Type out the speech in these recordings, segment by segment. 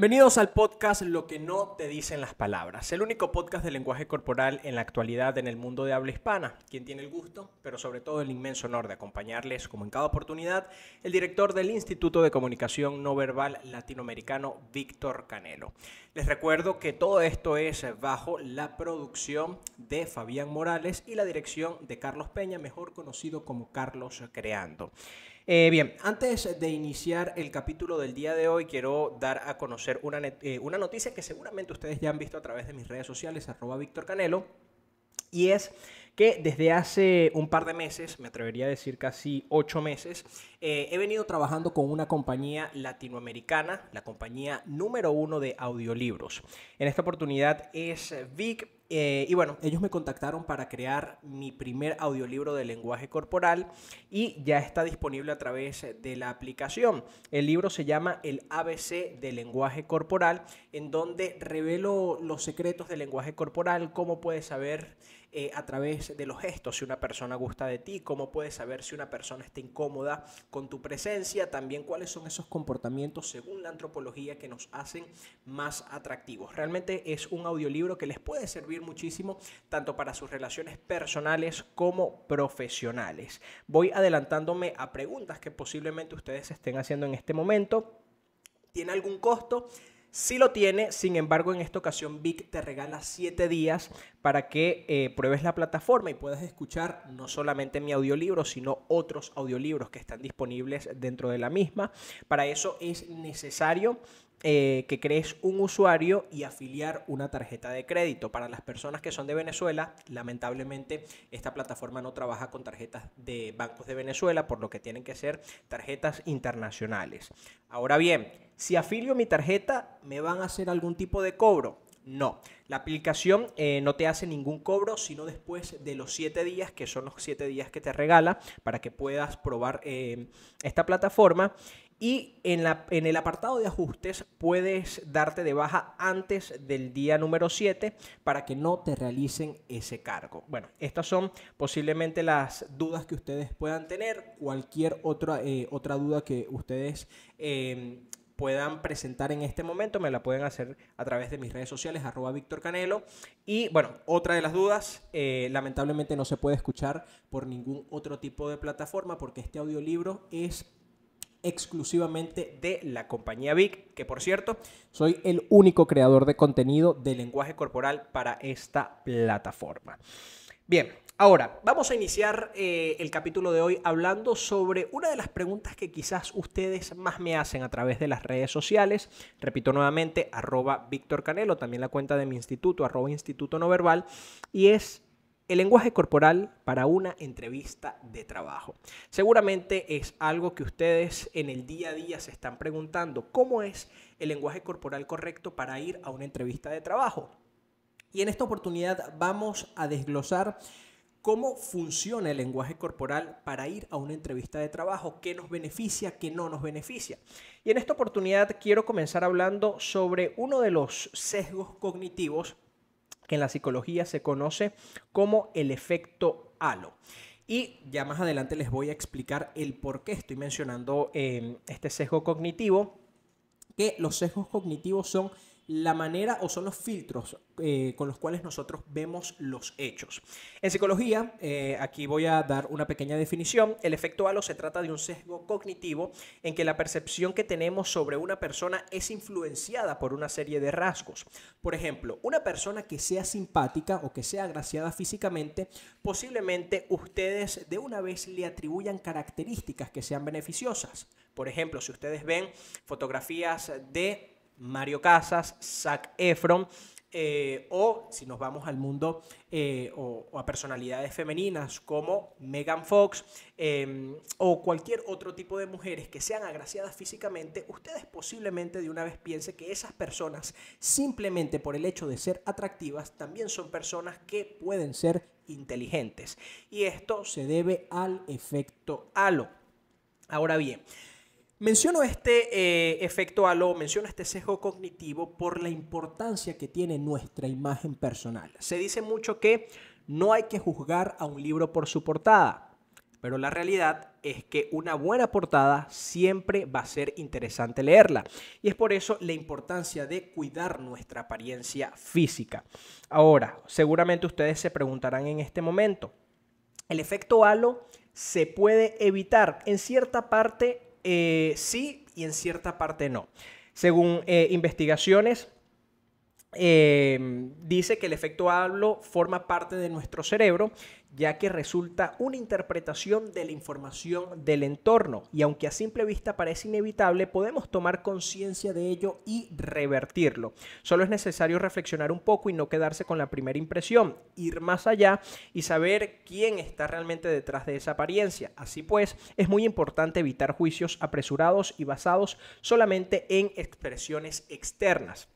Bienvenidos al podcast Lo que no te dicen las palabras, el único podcast de lenguaje corporal en la actualidad en el mundo de habla hispana, quien tiene el gusto, pero sobre todo el inmenso honor de acompañarles, como en cada oportunidad, el director del Instituto de Comunicación No Verbal Latinoamericano, Víctor Canelo. Les recuerdo que todo esto es bajo la producción de Fabián Morales y la dirección de Carlos Peña, mejor conocido como Carlos Creando. Eh, bien, antes de iniciar el capítulo del día de hoy, quiero dar a conocer eh, una, noticia que seguramente ustedes ya han visto a través de mis redes sociales, arroba Víctor Canelo, y es que desde hace un par de meses, me atrevería a decir casi ocho meses, eh, he venido trabajando con una compañía latinoamericana, la compañía número uno de audiolibros. En esta oportunidad es Vic eh, y bueno, ellos me contactaron para crear mi primer audiolibro de lenguaje corporal y ya está disponible a través de la aplicación. El libro se llama El ABC del lenguaje corporal, en donde revelo los secretos del lenguaje corporal, cómo puedes saber eh, a través de los gestos si una persona gusta de ti, cómo puedes saber si una persona está incómoda con tu presencia, también cuáles son esos comportamientos según la antropología que nos hacen más atractivos. Realmente es un audiolibro que les puede servir muchísimo tanto para sus relaciones personales como profesionales. Voy adelantándome a preguntas que posiblemente ustedes estén haciendo en este momento. ¿Tiene algún costo? Si lo tiene, sin embargo, en esta ocasión Vic te regala 7 días para que eh, pruebes la plataforma y puedas escuchar no solamente mi audiolibro, sino otros audiolibros que están disponibles dentro de la misma. Para eso es necesario eh, que crees un usuario y afiliar una tarjeta de crédito. Para las personas que son de Venezuela, lamentablemente esta plataforma no trabaja con tarjetas de bancos de Venezuela, por lo que tienen que ser tarjetas internacionales. Ahora bien, si afilio mi tarjeta, ¿me van a hacer algún tipo de cobro? No, la aplicación eh, no te hace ningún cobro, sino después de los 7 días, que son los 7 días que te regala para que puedas probar eh, esta plataforma. Y en, la, en, el apartado de ajustes puedes darte de baja antes del día número 7 para que no te realicen ese cargo. Bueno, estas son posiblemente las dudas que ustedes puedan tener. Cualquier otra, eh, otra duda que ustedes em, puedan presentar en este momento me la pueden hacer a través de mis redes sociales, arroba Víctor Canelo. Y bueno, otra de las dudas, eh, lamentablemente no se puede escuchar por ningún otro tipo de plataforma porque este audiolibro es exclusivamente de la compañía Vic, que por cierto, soy el único creador de contenido de lenguaje corporal para esta plataforma. Bien, ahora vamos a iniciar eh, el capítulo de hoy hablando sobre una de las preguntas que quizás ustedes más me hacen a través de las redes sociales. Repito nuevamente, arroba Víctor Canelo, también la cuenta de mi instituto, arroba Instituto No Verbal, y es el lenguaje corporal para una entrevista de trabajo. Seguramente es algo que ustedes en el día a día se están preguntando, ¿cómo es el lenguaje corporal correcto para ir a una entrevista de trabajo? Y en esta oportunidad vamos a desglosar cómo funciona el lenguaje corporal para ir a una entrevista de trabajo, qué nos beneficia, qué no nos beneficia. Y en esta oportunidad quiero comenzar hablando sobre uno de los sesgos cognitivos que en la psicología se conoce como el efecto halo. Y ya más adelante les voy a explicar el por qué estoy mencionando eh, este sesgo cognitivo, que los sesgos cognitivos son la manera o son los filtros eh, con los cuales nosotros vemos los hechos. En psicología, eh, aquí voy a dar una pequeña definición. El efecto halo se trata de un sesgo cognitivo en que la percepción que tenemos sobre una persona es influenciada por una serie de rasgos. Por ejemplo, una persona que sea simpática o que sea agraciada físicamente, posiblemente ustedes de una vez le atribuyan características que sean beneficiosas. Por ejemplo, si ustedes ven fotografías de Mario Casas, Zac Efron, eh, o si nos vamos al mundo eh, o, a personalidades femeninas como Megan Fox em, o cualquier otro tipo de mujeres que sean agraciadas físicamente, ustedes posiblemente de una vez piensen que esas personas, simplemente por el hecho de ser atractivas, también son personas que pueden ser inteligentes. Y esto se debe al efecto halo. Ahora bien, Menciono este eh, efecto halo, menciono este sesgo cognitivo por la importancia que tiene nuestra imagen personal. Se dice mucho que no hay que juzgar a un libro por su portada, pero la realidad es que una buena portada siempre va a ser interesante leerla. Y es por eso la importancia de cuidar nuestra apariencia física. Ahora, seguramente ustedes se preguntarán en este momento, ¿el efecto halo se puede evitar? En cierta parte eh, sí y en cierta parte no. Según eh, investigaciones, Em, dice que el efecto hablo forma parte de nuestro cerebro, ya que resulta una interpretación de la información del entorno, y aunque a simple vista parece inevitable, podemos tomar conciencia de ello y revertirlo. Solo es necesario reflexionar un poco y no quedarse con la primera impresión, ir más allá y saber quién está realmente detrás de esa apariencia. Así pues, es muy importante evitar juicios apresurados y basados solamente en expresiones externas.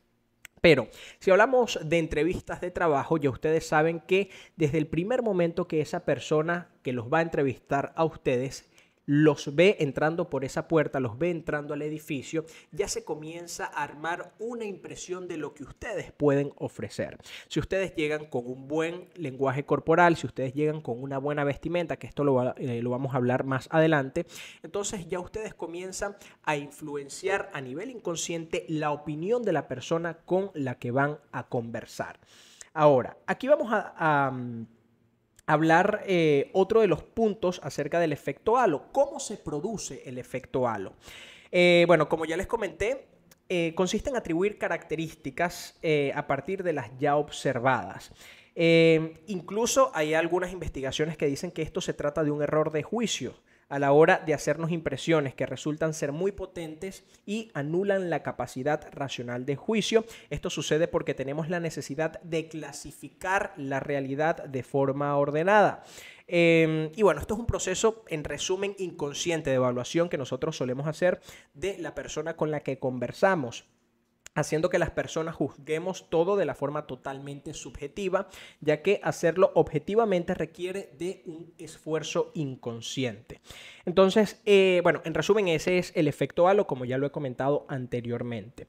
Pero si hablamos de entrevistas de trabajo, ya ustedes saben que desde el primer momento que esa persona que los va a entrevistar a ustedes los ve entrando por esa puerta, los ve entrando al edificio, ya se comienza a armar una impresión de lo que ustedes pueden ofrecer. Si ustedes llegan con un buen lenguaje corporal, si ustedes llegan con una buena vestimenta, que esto lo, eh, vamos a hablar más adelante, entonces ya ustedes comienzan a influenciar a nivel inconsciente la opinión de la persona con la que van a conversar. Ahora, aquí vamos a hablar eh, otro de los puntos acerca del efecto halo. ¿Cómo se produce el efecto halo? Eh, bueno, como ya les comenté, eh, consiste en atribuir características a partir de las ya observadas. incluso hay algunas investigaciones que dicen que esto se trata de un error de juicio a la hora de hacernos impresiones que resultan ser muy potentes y anulan la capacidad racional de juicio. Esto sucede porque tenemos la necesidad de clasificar la realidad de forma ordenada. Em, y bueno, esto es un proceso, en resumen, inconsciente de evaluación que nosotros solemos hacer de la persona con la que conversamos haciendo que las personas juzguemos todo de la forma totalmente subjetiva, ya que hacerlo objetivamente requiere de un esfuerzo inconsciente. Entonces, eh, bueno, en resumen, ese es el efecto halo, como ya lo he comentado anteriormente.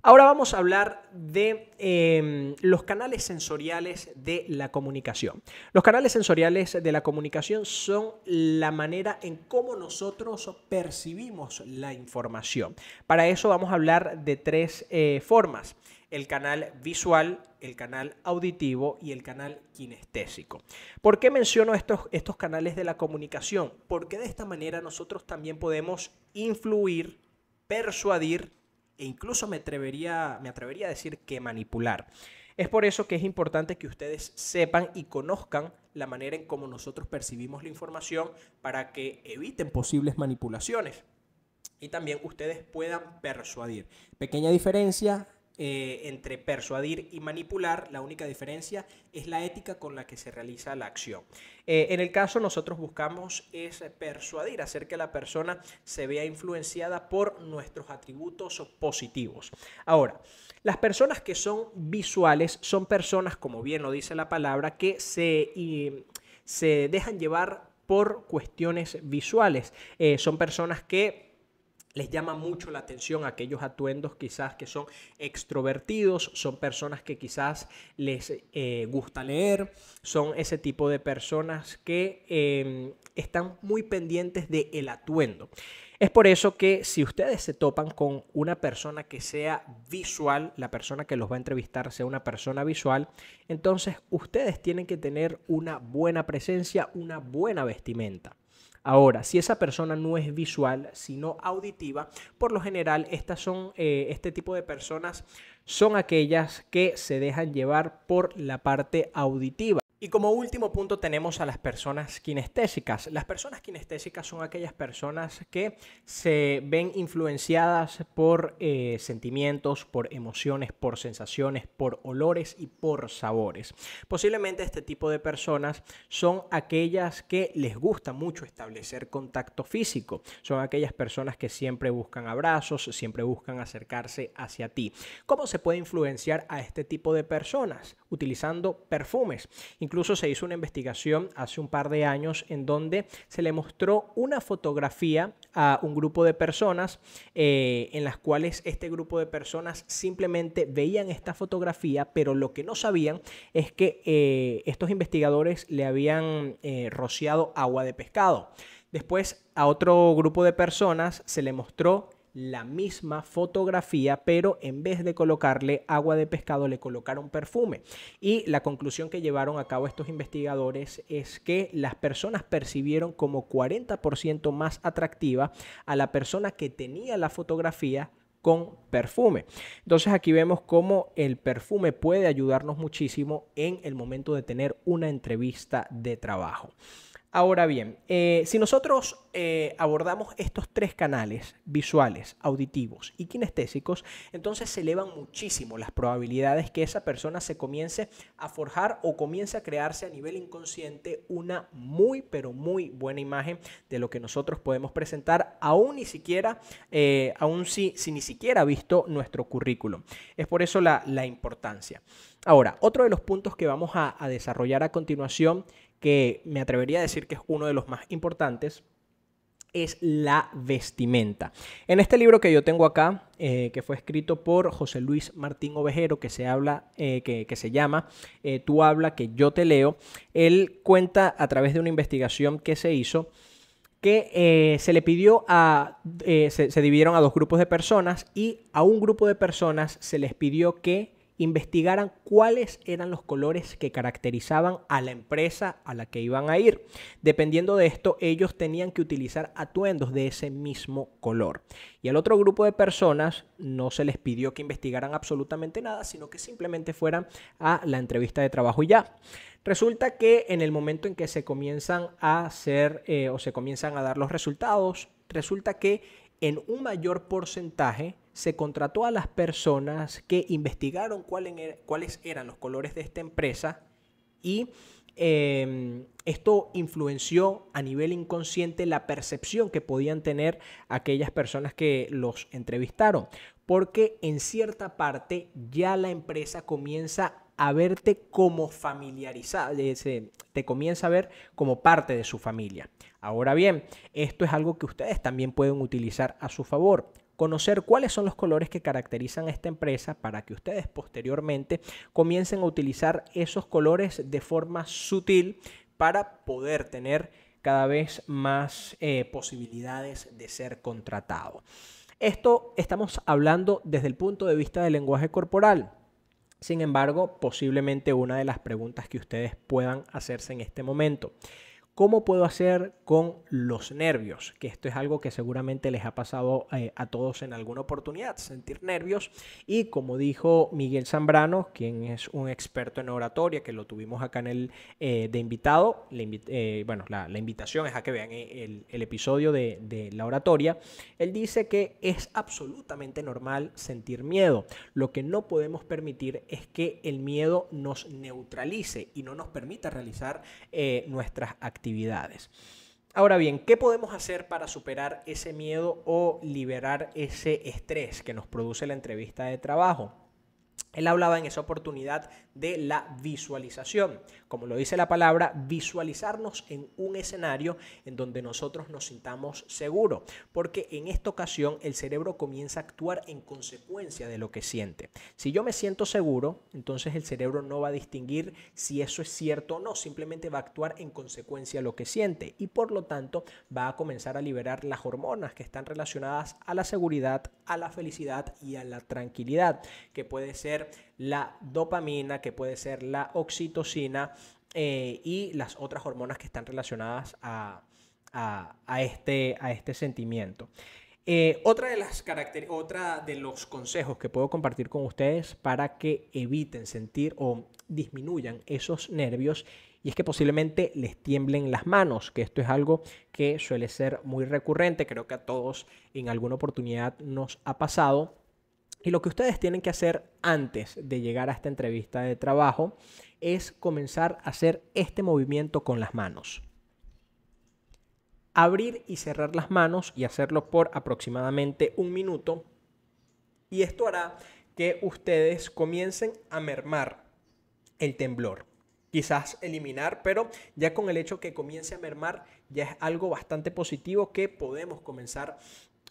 Ahora vamos a hablar de em, los canales sensoriales de la comunicación. Los canales sensoriales de la comunicación son la manera en cómo nosotros percibimos la información. Para eso vamos a hablar de tres eh, formas el canal visual, el canal auditivo y el canal kinestésico. ¿Por qué menciono estos, estos canales de la comunicación? Porque de esta manera nosotros también podemos influir, persuadir e incluso me atrevería, me atrevería a decir que manipular. Es por eso que es importante que ustedes sepan y conozcan la manera en cómo nosotros percibimos la información para que eviten posibles manipulaciones. Y también ustedes puedan persuadir. Pequeña diferencia, eh, entre persuadir y manipular, la única diferencia es la ética con la que se realiza la acción. Eh, en el caso nosotros buscamos es persuadir, hacer que la persona se vea influenciada por nuestros atributos positivos. Ahora, las personas que son visuales son personas, como bien lo dice la palabra, que se, se dejan llevar por cuestiones visuales. Eh, son personas que les llama mucho la atención aquellos atuendos quizás que son extrovertidos, son personas que quizás les eh, gusta leer, son ese tipo de personas que em, están muy pendientes del el atuendo. Es por eso que si ustedes se topan con una persona que sea visual, la persona que los va a entrevistar sea una persona visual, entonces ustedes tienen que tener una buena presencia, una buena vestimenta. Ahora, si esa persona no es visual, sino auditiva, por lo general estas son, eh, este tipo de personas son aquellas que se dejan llevar por la parte auditiva. Y como último punto tenemos a las personas kinestésicas. Las personas kinestésicas son aquellas personas que se ven influenciadas por eh, sentimientos, por emociones, por sensaciones, por olores y por sabores. Posiblemente este tipo de personas son aquellas que les gusta mucho establecer contacto físico. Son aquellas personas que siempre buscan abrazos, siempre buscan acercarse hacia ti. ¿Cómo se puede influenciar a este tipo de personas? Utilizando perfumes Incluso se hizo una investigación hace un par de años en donde se le mostró una fotografía a un grupo de personas eh, en las cuales este grupo de personas simplemente veían esta fotografía, pero lo que no sabían es que eh, estos investigadores le habían eh, rociado agua de pescado. Después a otro grupo de personas se le mostró la misma fotografía, pero en vez de colocarle agua de pescado, le colocaron perfume. Y la conclusión que llevaron a cabo estos investigadores es que las personas percibieron como 40% más atractiva a la persona que tenía la fotografía con perfume. Entonces aquí vemos cómo el perfume puede ayudarnos muchísimo en el momento de tener una entrevista de trabajo. Ahora bien, eh, si nosotros eh, abordamos estos tres canales, visuales, auditivos y kinestésicos, entonces se elevan muchísimo las probabilidades que esa persona se comience a forjar o comience a crearse a nivel inconsciente una muy, pero muy buena imagen de lo que nosotros podemos presentar, aún ni siquiera, eh, si, ni siquiera ha visto nuestro currículum. Es por eso la, la importancia. Ahora, otro de los puntos que vamos a, a desarrollar a continuación que me atrevería a decir que es uno de los más importantes, es la vestimenta. En este libro que yo tengo acá, eh, que fue escrito por José Luis Martín Ovejero, que se, habla, eh, que, se llama eh, Tú habla, que yo te leo, él cuenta a través de una investigación que se hizo que se le pidió a, se, se dividieron a dos grupos de personas y a un grupo de personas se les pidió que investigaran cuáles eran los colores que caracterizaban a la empresa a la que iban a ir. Dependiendo de esto, ellos tenían que utilizar atuendos de ese mismo color. Y al otro grupo de personas no se les pidió que investigaran absolutamente nada, sino que simplemente fueran a la entrevista de trabajo y ya. Resulta que en el momento en que se comienzan a hacer eh, o se comienzan a dar los resultados, resulta que en un mayor porcentaje se contrató a las personas que investigaron cuáles eran los colores de esta empresa y em, esto influenció a nivel inconsciente la percepción que podían tener aquellas personas que los entrevistaron, porque en cierta parte ya la empresa comienza a verte como familiarizada, eh, te comienza a ver como parte de su familia. Ahora bien, esto es algo que ustedes también pueden utilizar a su favor conocer cuáles son los colores que caracterizan a esta empresa para que ustedes posteriormente comiencen a utilizar esos colores de forma sutil para poder tener cada vez más eh, posibilidades de ser contratado. Esto estamos hablando desde el punto de vista del lenguaje corporal. Sin embargo, posiblemente una de las preguntas que ustedes puedan hacerse en este momento. ¿Cómo puedo hacer con los nervios? Que esto es algo que seguramente les ha pasado eh, a todos en alguna oportunidad, sentir nervios. Y como dijo Miguel Zambrano, quien es un experto en oratoria, que lo tuvimos acá en el eh, de invitado, eh, la bueno, la, invitación es a que vean el, episodio de, de la oratoria, él dice que es absolutamente normal sentir miedo. Lo que no podemos permitir es que el miedo nos neutralice y no nos permita realizar nuestras actividades actividades. Ahora bien, ¿qué podemos hacer para superar ese miedo o liberar ese estrés que nos produce la entrevista de trabajo? Él hablaba en esa oportunidad de la visualización. Como lo dice la palabra, visualizarnos en un escenario en donde nosotros nos sintamos seguros, porque en esta ocasión el cerebro comienza a actuar en consecuencia de lo que siente. Si yo me siento seguro, entonces el cerebro no va a distinguir si eso es cierto o no, simplemente va a actuar en consecuencia de lo que siente y por lo tanto va a comenzar a liberar las hormonas que están relacionadas a la seguridad, a la felicidad y a la tranquilidad, que puede ser la dopamina, que puede ser la oxitocina eh, y las otras hormonas que están relacionadas a, este, a este sentimiento. Eh, otra, de las otra de los consejos que puedo compartir con ustedes para que eviten sentir o disminuyan esos nervios y es que posiblemente les tiemblen las manos, que esto es algo que suele ser muy recurrente, creo que a todos en alguna oportunidad nos ha pasado. Y lo que ustedes tienen que hacer antes de llegar a esta entrevista de trabajo es comenzar a hacer este movimiento con las manos. Abrir y cerrar las manos y hacerlo por aproximadamente un minuto. Y esto hará que ustedes comiencen a mermar el temblor. Quizás eliminar, pero ya con el hecho que comience a mermar ya es algo bastante positivo que podemos comenzar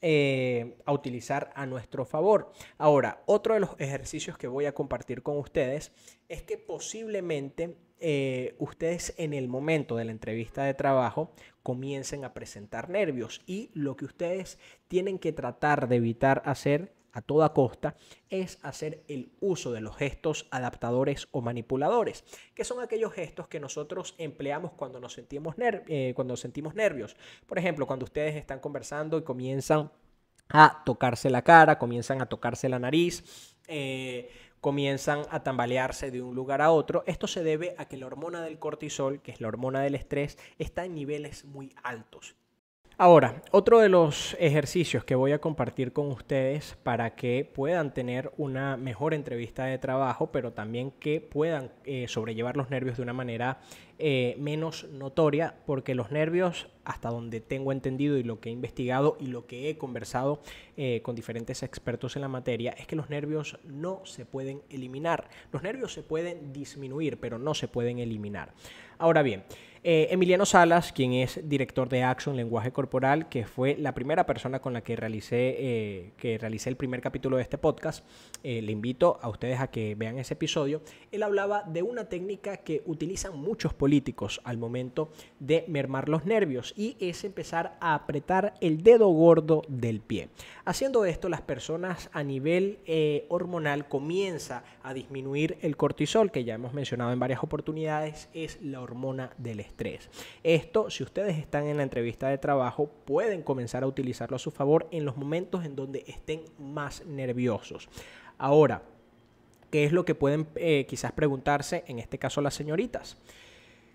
eh, a utilizar a nuestro favor. Ahora, otro de los ejercicios que voy a compartir con ustedes es que posiblemente eh, ustedes en el momento de la entrevista de trabajo comiencen a presentar nervios y lo que ustedes tienen que tratar de evitar hacer a toda costa es hacer el uso de los gestos adaptadores o manipuladores, que son aquellos gestos que nosotros empleamos cuando nos sentimos, eh, cuando sentimos nervios. Por ejemplo, cuando ustedes están conversando y comienzan a tocarse la cara, comienzan a tocarse la nariz. Eh, comienzan a tambalearse de un lugar a otro. Esto se debe a que la hormona del cortisol, que es la hormona del estrés, está en niveles muy altos Ahora, otro de los ejercicios que voy a compartir con ustedes para que puedan tener una mejor entrevista de trabajo, pero también que puedan eh, sobrellevar los nervios de una manera eh, menos notoria, porque los nervios, hasta donde tengo entendido y lo que he investigado y lo que he conversado eh, con diferentes expertos en la materia, es que los nervios no se pueden eliminar. Los nervios se pueden disminuir, pero no se pueden eliminar. Ahora bien, eh, Emiliano Salas, quien es director de Action Lenguaje Corporal, que fue la primera persona con la que realicé, eh, que realicé el primer capítulo de este podcast, eh, le invito a ustedes a que vean ese episodio. Él hablaba de una técnica que utilizan muchos políticos al momento de mermar los nervios y es empezar a apretar el dedo gordo del pie. Haciendo esto, las personas a nivel hormonal comienza a disminuir el cortisol, que ya hemos mencionado en varias oportunidades, es la hormona del estrés. Esto, si ustedes están en la entrevista de trabajo, pueden comenzar a utilizarlo a su favor en los momentos en donde estén más nerviosos. Ahora, ¿qué es lo que pueden eh, quizás preguntarse, en este caso las señoritas?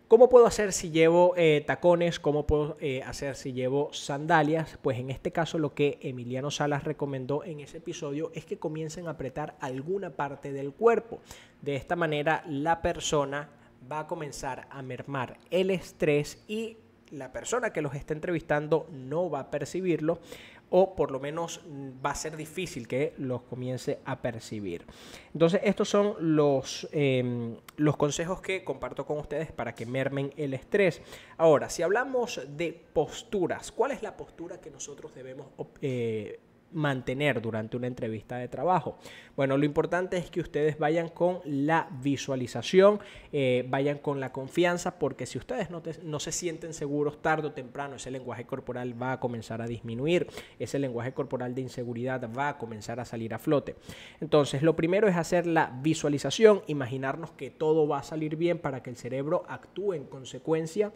¿Cómo puedo hacer si llevo eh, tacones? ¿Cómo puedo eh, hacer si llevo sandalias? Pues en este caso lo que Emiliano Salas recomendó en ese episodio es que comiencen a apretar alguna parte del cuerpo. De esta manera la persona va a comenzar a mermar el estrés y la persona que los está entrevistando no va a percibirlo o por lo menos va a ser difícil que los comience a percibir. Entonces estos son los, em, los consejos que comparto con ustedes para que mermen el estrés. Ahora, si hablamos de posturas, ¿cuál es la postura que nosotros debemos eh, mantener durante una entrevista de trabajo. Bueno, lo importante es que ustedes vayan con la visualización, eh, vayan con la confianza, porque si ustedes no, se sienten seguros tarde o temprano, ese lenguaje corporal va a comenzar a disminuir, ese lenguaje corporal de inseguridad va a comenzar a salir a flote. Entonces, lo primero es hacer la visualización, imaginarnos que todo va a salir bien para que el cerebro actúe en consecuencia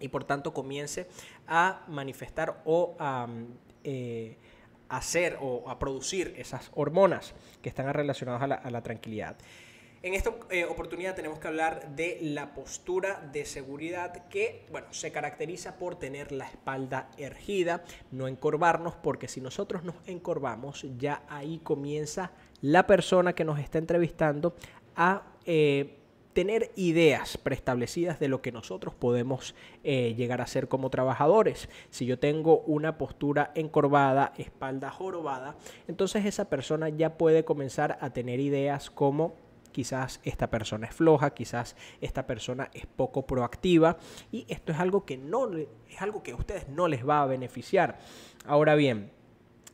y por tanto comience a manifestar o a... Mm, eh, hacer o a producir esas hormonas que están relacionadas a la, tranquilidad. En esta eh, oportunidad tenemos que hablar de la postura de seguridad que, bueno, se caracteriza por tener la espalda ergida, no encorvarnos, porque si nosotros nos encorvamos, ya ahí comienza la persona que nos está entrevistando a eh, tener ideas preestablecidas de lo que nosotros podemos eh, llegar a ser como trabajadores. Si yo tengo una postura encorvada, espalda jorobada, entonces esa persona ya puede comenzar a tener ideas como quizás esta persona es floja, quizás esta persona es poco proactiva y esto es algo que no es algo que a ustedes no les va a beneficiar. Ahora bien,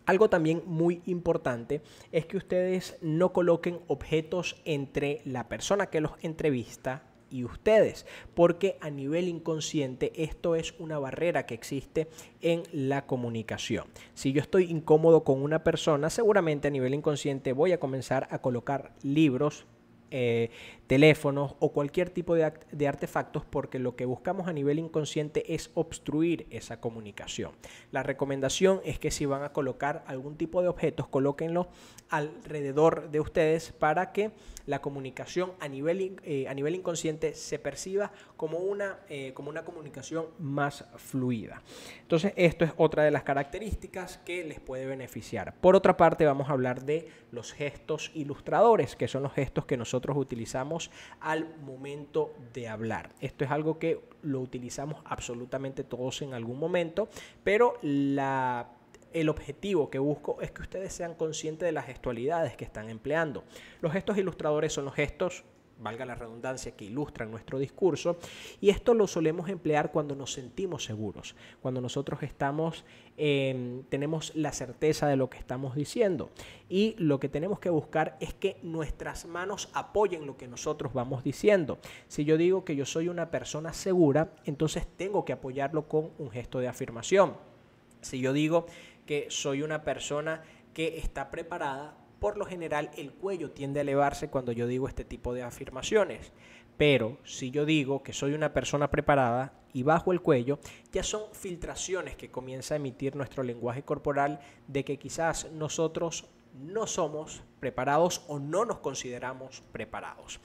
algo también muy importante es que ustedes no coloquen objetos entre la persona que los entrevista y ustedes, porque a nivel inconsciente esto es una barrera que existe en la comunicación. Si yo estoy incómodo con una persona, seguramente a nivel inconsciente voy a comenzar a colocar libros eh, teléfonos o cualquier tipo de, artefactos porque lo que buscamos a nivel inconsciente es obstruir esa comunicación. La recomendación es que si van a colocar algún tipo de objetos, colóquenlos alrededor de ustedes para que la comunicación a nivel, eh, a nivel inconsciente se perciba como una, eh, como una comunicación más fluida. Entonces, esto es otra de las características que les puede beneficiar. Por otra parte, vamos a hablar de los gestos ilustradores, que son los gestos que nosotros utilizamos al momento de hablar. Esto es algo que lo utilizamos absolutamente todos en algún momento, pero la el objetivo que busco es que ustedes sean conscientes de las gestualidades que están empleando. Los gestos ilustradores son los gestos valga la redundancia, que ilustra nuestro discurso. Y esto lo solemos emplear cuando nos sentimos seguros, cuando nosotros estamos, tenemos la certeza de lo que estamos diciendo. Y lo que tenemos que buscar es que nuestras manos apoyen lo que nosotros vamos diciendo. Si yo digo que yo soy una persona segura, entonces tengo que apoyarlo con un gesto de afirmación. Si yo digo que soy una persona que está preparada, por lo general el cuello tiende a elevarse cuando yo digo este tipo de afirmaciones. Pero si yo digo que soy una persona preparada y bajo el cuello, ya son filtraciones que comienza a emitir nuestro lenguaje corporal de que quizás nosotros no somos preparados o no nos consideramos preparados.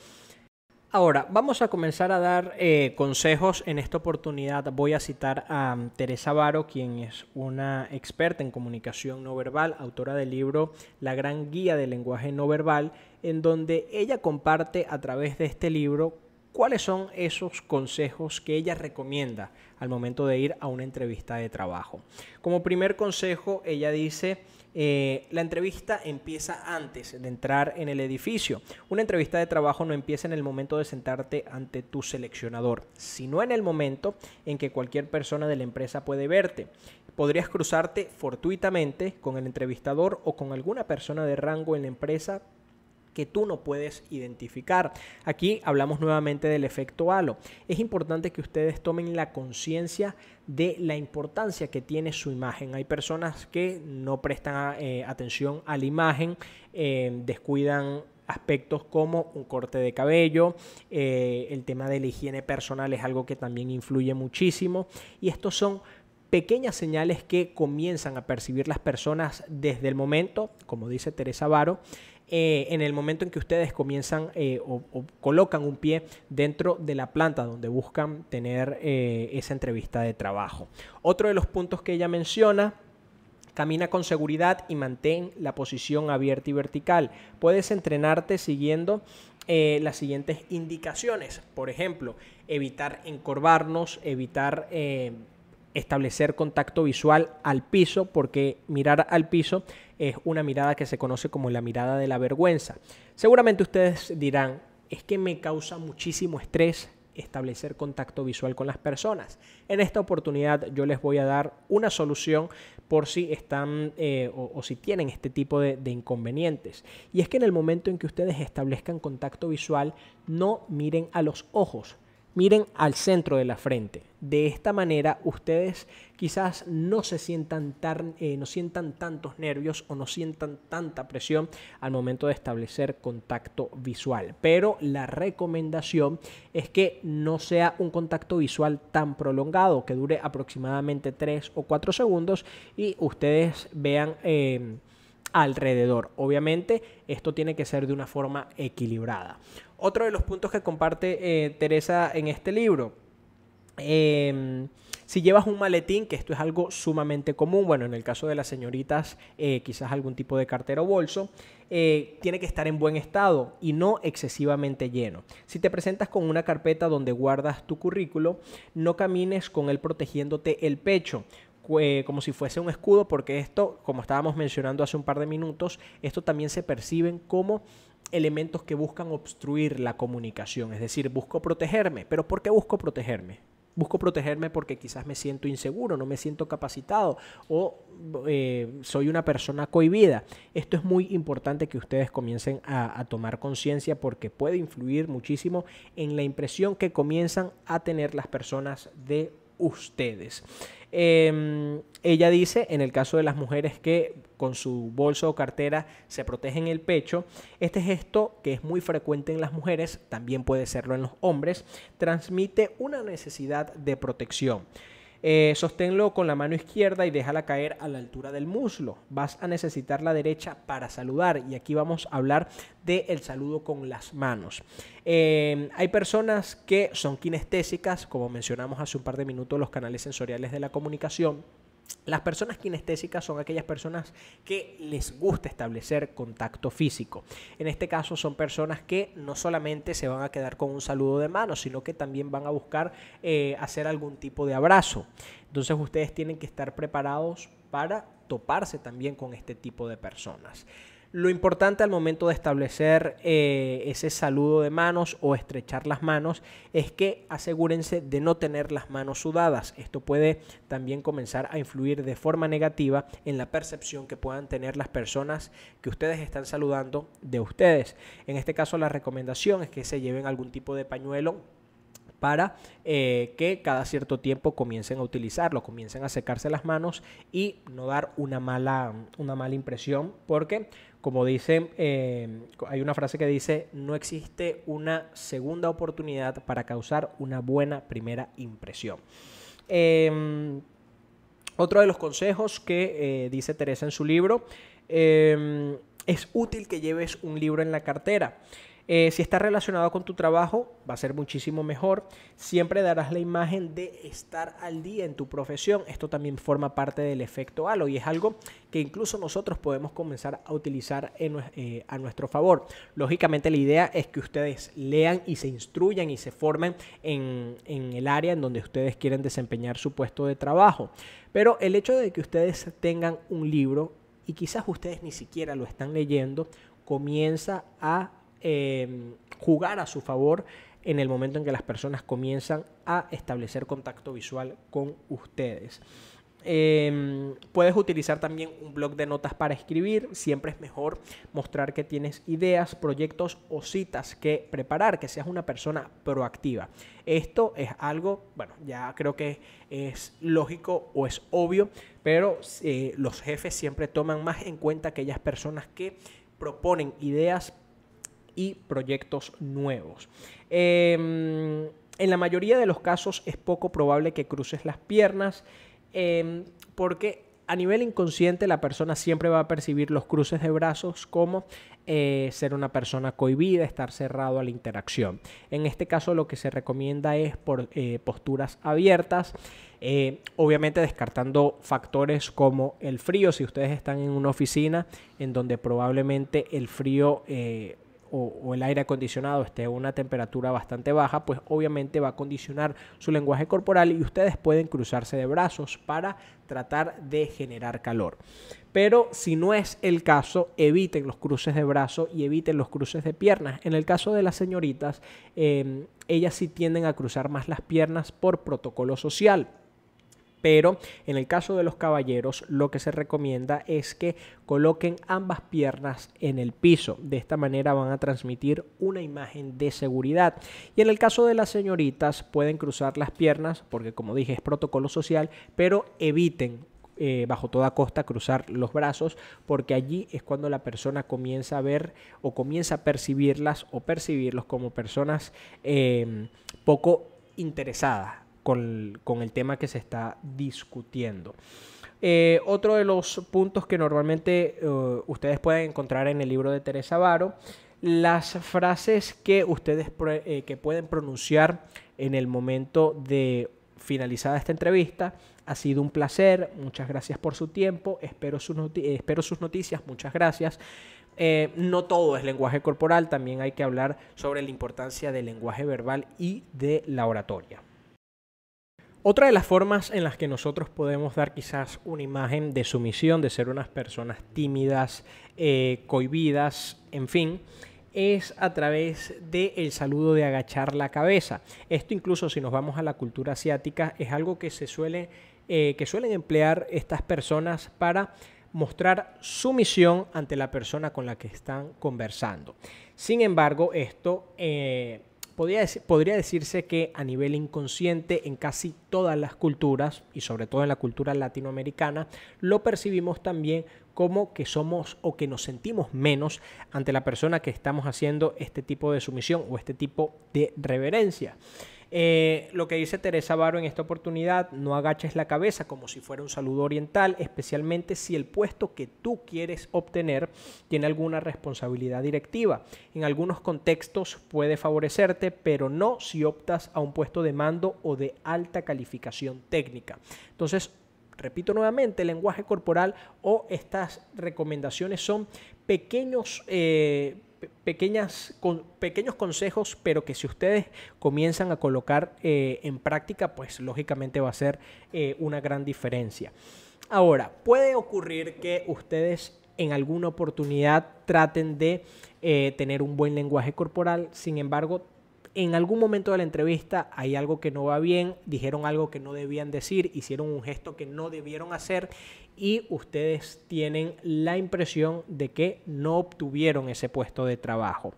Ahora, vamos a comenzar a dar eh, consejos. En esta oportunidad voy a citar a mm, Teresa Varo, quien es una experta en comunicación no verbal, autora del libro La Gran Guía del Lenguaje No Verbal, en donde ella comparte a través de este libro cuáles son esos consejos que ella recomienda al momento de ir a una entrevista de trabajo. Como primer consejo, ella dice eh, la entrevista empieza antes de entrar en el edificio. Una entrevista de trabajo no empieza en el momento de sentarte ante tu seleccionador, sino en el momento en que cualquier persona de la empresa puede verte. Podrías cruzarte fortuitamente con el entrevistador o con alguna persona de rango en la empresa que tú no puedes identificar. Aquí hablamos nuevamente del efecto halo. Es importante que ustedes tomen la conciencia de la importancia que tiene su imagen. Hay personas que no prestan eh, atención a la imagen, eh, descuidan aspectos como un corte de cabello, eh, el tema de la higiene personal es algo que también influye muchísimo y estos son pequeñas señales que comienzan a percibir las personas desde el momento, como dice Teresa Varo, eh, en el momento en que ustedes comienzan eh, o, colocan un pie dentro de la planta donde buscan tener eh, esa entrevista de trabajo. Otro de los puntos que ella menciona Camina con seguridad y mantén la posición abierta y vertical. Puedes entrenarte siguiendo las siguientes indicaciones. Por ejemplo, evitar encorvarnos, evitar establecer contacto visual al piso, porque mirar al piso es una mirada que se conoce como la mirada de la vergüenza. Seguramente ustedes dirán, es que me causa muchísimo estrés establecer contacto visual con las personas. En esta oportunidad yo les voy a dar una solución por si están eh, o, si tienen este tipo de inconvenientes. Y es que en el momento en que ustedes establezcan contacto visual, no miren a los ojos, Miren al centro de la frente. De esta manera ustedes quizás no se sientan, tan, eh, no sientan tantos nervios o no sientan tanta presión al momento de establecer contacto visual. Pero la recomendación es que no sea un contacto visual tan prolongado, que dure aproximadamente 3 o 4 segundos y ustedes vean... Eh, alrededor. Obviamente esto tiene que ser de una forma equilibrada otro de los puntos que comparte eh, Teresa en este libro. Em, si llevas un maletín, que esto es algo sumamente común, bueno, en el caso de las señoritas, eh, quizás algún tipo de cartera o bolso, eh, tiene que estar en buen estado y no excesivamente lleno. Si te presentas con una carpeta donde guardas tu currículo, no camines con él protegiéndote el pecho como si fuese un escudo, porque esto, como estábamos mencionando hace un par de minutos, esto también se perciben como elementos que buscan obstruir la comunicación. Es decir, busco protegerme. ¿Pero por qué busco protegerme? Busco protegerme porque quizás me siento inseguro, no me siento capacitado o eh, soy una persona cohibida. Esto es muy importante que ustedes comiencen a, tomar conciencia porque puede influir muchísimo en la impresión que comienzan a tener las personas de ustedes. Em, ella dice, en el caso de las mujeres, que con su bolso o cartera se protege en el pecho. Este gesto, que es muy frecuente en las mujeres, también puede serlo en los hombres, transmite una necesidad de protección. Eh, sosténlo con la mano izquierda y déjala caer a la altura del muslo. Vas a necesitar la derecha para saludar y aquí vamos a hablar del saludo con las manos. Em, hay personas que son kinestésicas, como mencionamos hace un par de minutos, los canales sensoriales de la comunicación las personas kinestésicas son aquellas personas que les gusta establecer contacto físico. En este caso son personas que no solamente se van a quedar con un saludo de mano, sino que también van a buscar eh, hacer algún tipo de abrazo. Entonces ustedes tienen que estar preparados para toparse también con este tipo de personas. Lo importante al momento de establecer eh, ese saludo de manos o estrechar las manos es que asegúrense de no tener las manos sudadas. Esto puede también comenzar a influir de forma negativa en la percepción que puedan tener las personas que ustedes están saludando de ustedes. En este caso la recomendación es que se lleven algún tipo de pañuelo para eh, que cada cierto tiempo comiencen a utilizarlo, comiencen a secarse las manos y no dar una mala, una mala impresión porque como dicen, eh, hay una frase que dice, no existe una segunda oportunidad para causar una buena primera impresión. Em, otro de los consejos que eh, dice Teresa en su libro, em, es útil que lleves un libro en la cartera. Eh, si está relacionado con tu trabajo, va a ser muchísimo mejor. Siempre darás la imagen de estar al día en tu profesión. Esto también forma parte del efecto halo y es algo que incluso nosotros podemos comenzar a utilizar eh, a nuestro favor. Lógicamente la idea es que ustedes lean y se instruyan y se formen en el área en donde ustedes quieren desempeñar su puesto de trabajo. Pero el hecho de que ustedes tengan un libro y quizás ustedes ni siquiera lo están leyendo, comienza a Em, jugar a su favor en el momento en que las personas comienzan a establecer contacto visual con ustedes. Em, puedes utilizar también un blog de notas para escribir. Siempre es mejor mostrar que tienes ideas, proyectos o citas que preparar, que seas una persona proactiva. Esto es algo, bueno, ya creo que es lógico o es obvio, pero eh, los jefes siempre toman más en cuenta aquellas personas que proponen ideas, y proyectos nuevos. Em, en la mayoría de los casos es poco probable que cruces las piernas em, porque a nivel inconsciente la persona siempre va a percibir los cruces de brazos como eh, ser una persona cohibida, estar cerrado a la interacción. En este caso lo que se recomienda es por eh, posturas abiertas, eh, obviamente descartando factores como el frío, si ustedes están en una oficina en donde probablemente el frío o, el aire acondicionado esté a una temperatura bastante baja, pues obviamente va a condicionar su lenguaje corporal y ustedes pueden cruzarse de brazos para tratar de generar calor. Pero si no es el caso, eviten los cruces de brazos y eviten los cruces de piernas. En el caso de las señoritas, em, ellas sí tienden a cruzar más las piernas por protocolo social pero en el caso de los caballeros lo que se recomienda es que coloquen ambas piernas en el piso. De esta manera van a transmitir una imagen de seguridad. Y en el caso de las señoritas pueden cruzar las piernas porque como dije es protocolo social, pero eviten eh, bajo toda costa cruzar los brazos porque allí es cuando la persona comienza a ver o comienza a percibirlas o percibirlos como personas em, poco interesadas con, el tema que se está discutiendo. Eh, otro de los puntos que normalmente eh, ustedes pueden encontrar en el libro de Teresa Varo, las frases que ustedes eh, pueden pronunciar en el momento de finalizada esta entrevista. Ha sido un placer, muchas gracias por su tiempo, espero, sus, noticias, muchas gracias. no todo es lenguaje corporal, también hay que hablar sobre la importancia del lenguaje verbal y de la oratoria. Otra de las formas en las que nosotros podemos dar quizás una imagen de sumisión, de ser unas personas tímidas, eh, cohibidas, en fin, es a través del saludo de agachar la cabeza. Esto incluso si nos vamos a la cultura asiática es algo que se suele, eh, que suelen emplear estas personas para mostrar sumisión ante la persona con la que están conversando. Sin embargo, esto eh, podría, decirse que a nivel inconsciente en casi todas las culturas, y sobre todo en la cultura latinoamericana, lo percibimos también como que somos o que nos sentimos menos ante la persona que estamos haciendo este tipo de sumisión o este tipo de reverencia. Eh, lo que dice Teresa Varo en esta oportunidad, no agaches la cabeza como si fuera un saludo oriental, especialmente si el puesto que tú quieres obtener tiene alguna responsabilidad directiva. En algunos contextos puede favorecerte, pero no si optas a un puesto de mando o de alta calificación técnica. Entonces, repito nuevamente, el lenguaje corporal o estas recomendaciones son pequeños... Eh, pequeñas, con, pequeños consejos, pero que si ustedes comienzan a colocar eh, en práctica, pues lógicamente va a ser eh, una gran diferencia. Ahora, puede ocurrir que ustedes en alguna oportunidad traten de eh, tener un buen lenguaje corporal, sin embargo, en algún momento de la entrevista hay algo que no va bien, dijeron algo que no debían decir, hicieron un gesto que no debieron hacer y ustedes tienen la impresión de que no obtuvieron ese puesto de trabajo.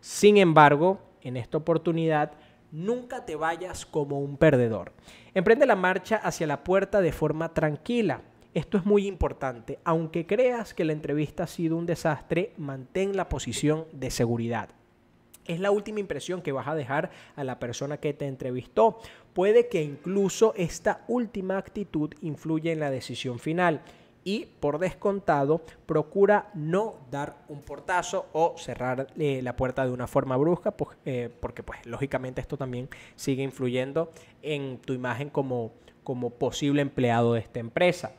Sin embargo, en esta oportunidad, nunca te vayas como un perdedor. Emprende la marcha hacia la puerta de forma tranquila. Esto es muy importante. Aunque creas que la entrevista ha sido un desastre, mantén la posición de seguridad. Es la última impresión que vas a dejar a la persona que te entrevistó. Puede que incluso esta última actitud influya en la decisión final y por descontado procura no dar un portazo o cerrar eh, la puerta de una forma brusca pues, eh, porque pues lógicamente esto también sigue influyendo en tu imagen como, como posible empleado de esta empresa.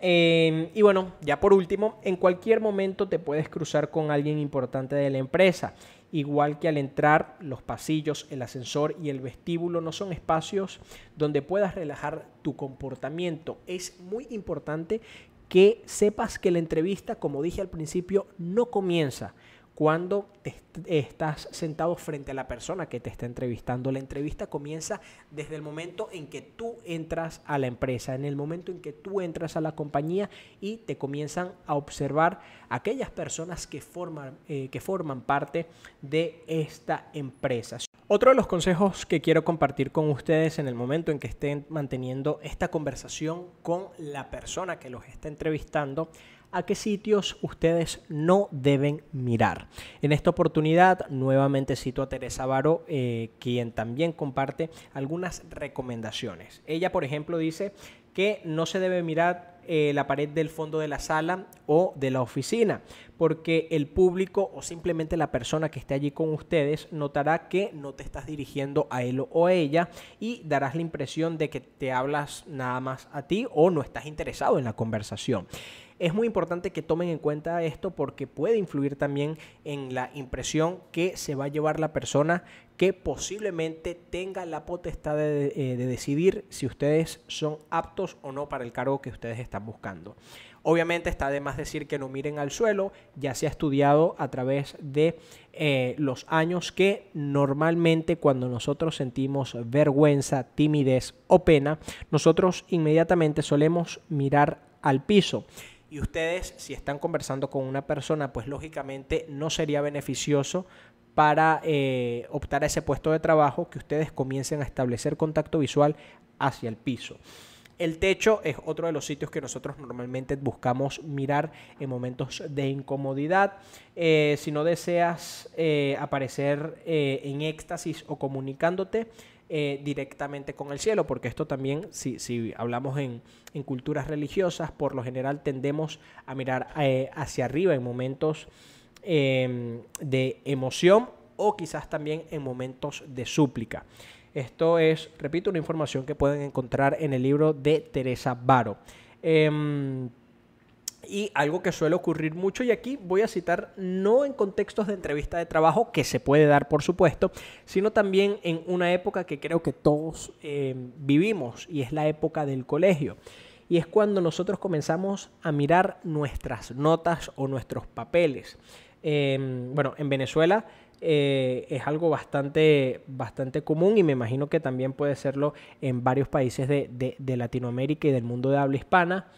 Em, y bueno, ya por último, en cualquier momento te puedes cruzar con alguien importante de la empresa igual que al entrar los pasillos, el ascensor y el vestíbulo no son espacios donde puedas relajar tu comportamiento. Es muy importante que sepas que la entrevista, como dije al principio, no comienza cuando estás sentado frente a la persona que te está entrevistando. La entrevista comienza desde el momento en que tú entras a la empresa, en el momento en que tú entras a la compañía y te comienzan a observar aquellas personas que forman, eh, que forman parte de esta empresa. Otro de los consejos que quiero compartir con ustedes en el momento en que estén manteniendo esta conversación con la persona que los está entrevistando a qué sitios ustedes no deben mirar. En esta oportunidad nuevamente cito a Teresa Varo, eh, quien también comparte algunas recomendaciones. Ella, por ejemplo, dice que no se debe mirar eh, la pared del fondo de la sala o de la oficina, porque el público o simplemente la persona que esté allí con ustedes notará que no te estás dirigiendo a él o a ella y darás la impresión de que te hablas nada más a ti o no estás interesado en la conversación. Es muy importante que tomen en cuenta esto porque puede influir también en la impresión que se va a llevar la persona que posiblemente tenga la potestad eh, de, decidir si ustedes son aptos o no para el cargo que ustedes están buscando. Obviamente está de más decir que no miren al suelo, ya se ha estudiado a través de eh, los años que normalmente cuando nosotros sentimos vergüenza, timidez o pena, nosotros inmediatamente solemos mirar al piso. Y ustedes, si están conversando con una persona, pues lógicamente no sería beneficioso para eh, optar a ese puesto de trabajo que ustedes comiencen a establecer contacto visual hacia el piso. El techo es otro de los sitios que nosotros normalmente buscamos mirar en momentos de incomodidad. Eh, si no deseas eh, aparecer en éxtasis o comunicándote, eh, directamente con el cielo, porque esto también, si, si hablamos en, culturas religiosas, por lo general tendemos a mirar eh, hacia arriba en momentos em, de emoción o quizás también en momentos de súplica. Esto es, repito, una información que pueden encontrar en el libro de Teresa Varo. Em, y algo que suele ocurrir mucho, y aquí voy a citar no en contextos de entrevista de trabajo, que se puede dar por supuesto, sino también en una época que creo que todos eh, vivimos, y es la época del colegio. Y es cuando nosotros comenzamos a mirar nuestras notas o nuestros papeles. Em, bueno, en Venezuela eh, es algo bastante, bastante común y me imagino que también puede serlo en varios países de, de, de Latinoamérica y del mundo de habla hispana.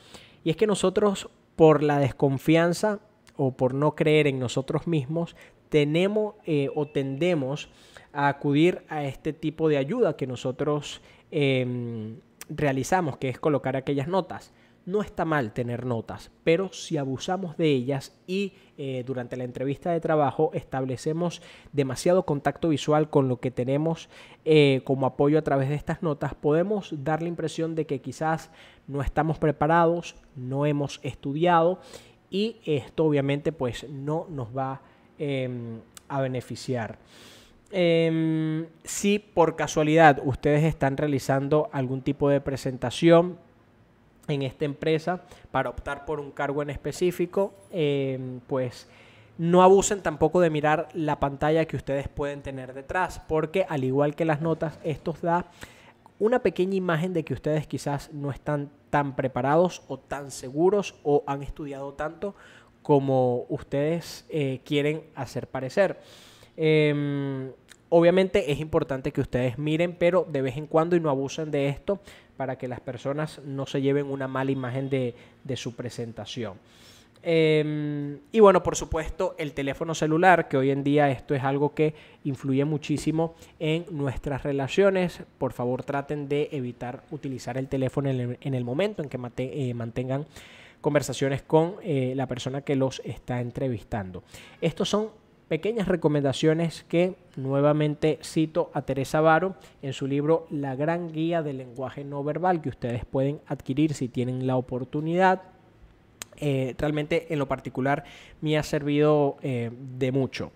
Y es que nosotros por la desconfianza o por no creer en nosotros mismos, tenemos eh, o tendemos a acudir a este tipo de ayuda que nosotros em, realizamos, que es colocar aquellas notas no está mal tener notas, pero si abusamos de ellas y eh, durante la entrevista de trabajo establecemos demasiado contacto visual con lo que tenemos eh, como apoyo a través de estas notas, podemos dar la impresión de que quizás no estamos preparados, no hemos estudiado y esto obviamente pues no nos va em, a beneficiar. Em, si por casualidad ustedes están realizando algún tipo de presentación en esta empresa para optar por un cargo en específico, em, pues no abusen tampoco de mirar la pantalla que ustedes pueden tener detrás, porque al igual que las notas, esto da una pequeña imagen de que ustedes quizás no están tan preparados o tan seguros o han estudiado tanto como ustedes eh, quieren hacer parecer. Em, Obviamente es importante que ustedes miren, pero de vez en cuando y no abusen de esto para que las personas no se lleven una mala imagen de, su presentación. Em, y bueno, por supuesto, el teléfono celular, que hoy en día esto es algo que influye muchísimo en nuestras relaciones. Por favor, traten de evitar utilizar el teléfono en el, momento en que eh, mantengan conversaciones con eh, la persona que los está entrevistando. Estos son pequeñas recomendaciones que nuevamente cito a Teresa Varo en su libro La Gran Guía del Lenguaje No Verbal, que ustedes pueden adquirir si tienen la oportunidad. Eh, realmente en lo particular me ha servido eh, de mucho.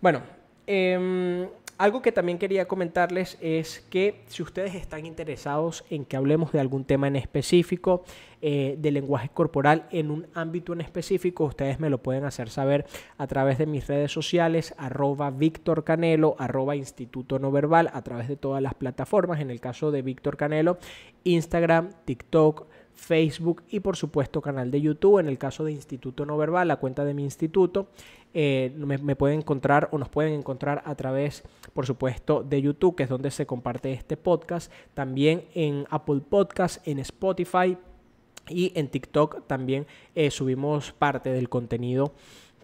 Bueno, em, algo que también quería comentarles es que si ustedes están interesados en que hablemos de algún tema en específico, eh, de lenguaje corporal en un ámbito en específico, ustedes me lo pueden hacer saber a través de mis redes sociales, arroba Víctor Canelo, arroba Instituto No Verbal, a través de todas las plataformas, en el caso de Víctor Canelo, Instagram, TikTok, Facebook y por supuesto canal de YouTube, en el caso de Instituto No Verbal, la cuenta de mi instituto. Eh, me, pueden encontrar o nos pueden encontrar a través, por supuesto, de YouTube, que es donde se comparte este podcast, también en Apple Podcast, en Spotify y en TikTok también eh, subimos parte del contenido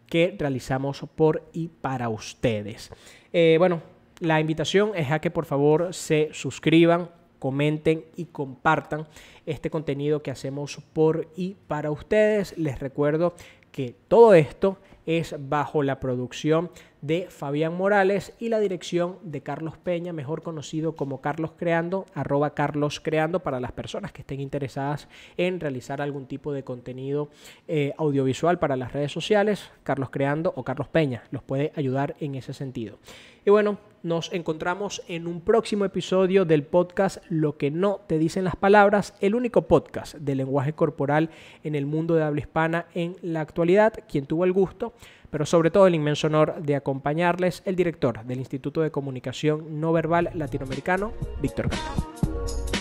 que realizamos por y para ustedes. Eh, bueno, la invitación es a que por favor se suscriban comenten y compartan este contenido que hacemos por y para ustedes. Les recuerdo que todo esto es bajo la producción de Fabián Morales y la dirección de Carlos Peña, mejor conocido como Carlos Creando, arroba Carlos Creando, para las personas que estén interesadas en realizar algún tipo de contenido eh, audiovisual para las redes sociales, Carlos Creando o Carlos Peña los puede ayudar en ese sentido. Y bueno, nos encontramos en un próximo episodio del podcast Lo que no te dicen las palabras, el único podcast de lenguaje corporal en el mundo de habla hispana en la actualidad, quien tuvo el gusto, pero sobre todo el inmenso honor de acompañarles, el director del Instituto de Comunicación No Verbal Latinoamericano, Víctor Castro.